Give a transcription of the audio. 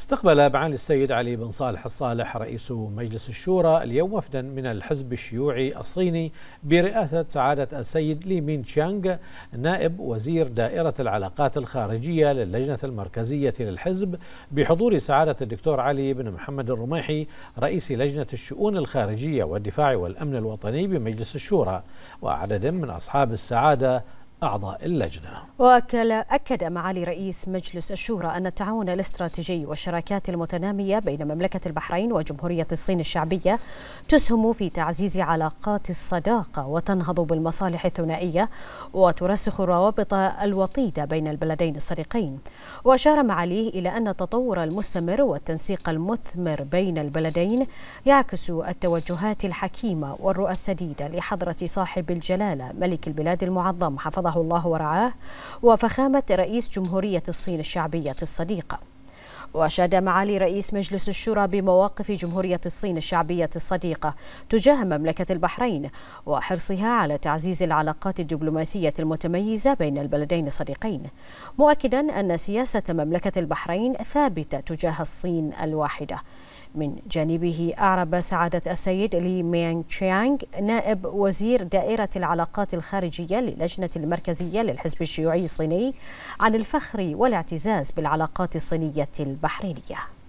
استقبل معالي السيد علي بن صالح الصالح رئيس مجلس الشورى اليوم وفدا من الحزب الشيوعي الصيني برئاسة سعادة السيد لي مين تشانغ نائب وزير دائرة العلاقات الخارجية للجنة المركزية للحزب بحضور سعادة الدكتور علي بن محمد الرميحي رئيس لجنة الشؤون الخارجية والدفاع والأمن الوطني بمجلس الشورى وعدد من أصحاب السعادة أعضاء اللجنة وأكد أكد معالي رئيس مجلس الشورى أن التعاون الاستراتيجي والشراكات المتنامية بين مملكة البحرين وجمهورية الصين الشعبية تسهم في تعزيز علاقات الصداقة وتنهض بالمصالح الثنائية وترسخ الروابط الوطيدة بين البلدين الصديقين وأشار معاليه إلى أن التطور المستمر والتنسيق المثمر بين البلدين يعكس التوجهات الحكيمة والرؤى السديدة لحضرة صاحب الجلالة ملك البلاد المعظم حفظه حفظه الله ورعاه وفخامة رئيس جمهورية الصين الشعبية الصديقة وأشاد معالي رئيس مجلس الشورى بمواقف جمهورية الصين الشعبية الصديقة تجاه مملكة البحرين وحرصها على تعزيز العلاقات الدبلوماسية المتميزة بين البلدين الصديقين مؤكدا أن سياسة مملكة البحرين ثابتة تجاه الصين الواحدة من جانبه أعرب سعادة السيد لي ميانغ تشيانغ نائب وزير دائرة العلاقات الخارجية للجنة المركزية للحزب الشيوعي الصيني عن الفخر والاعتزاز بالعلاقات الصينية البحرينية